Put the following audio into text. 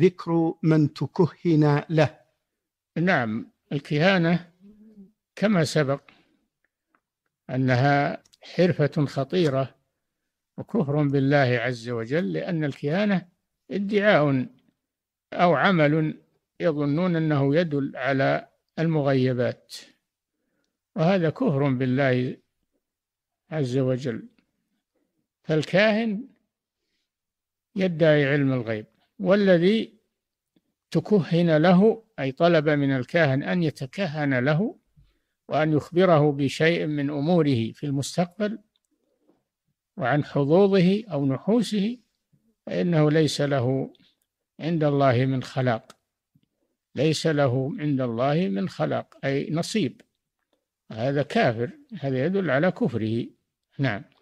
ذكر من تكهن له نعم الكهانة كما سبق أنها حرفة خطيرة وكفر بالله عز وجل لأن الكهانة ادعاء أو عمل يظنون أنه يدل على المغيبات وهذا كفر بالله عز وجل فالكاهن يدعي علم الغيب والذي تكهن له أي طلب من الكاهن أن يتكهن له وأن يخبره بشيء من أموره في المستقبل وعن حظوظه أو نحوسه فإنه ليس له عند الله من خلاق ليس له عند الله من خلاق أي نصيب هذا كافر هذا يدل على كفره نعم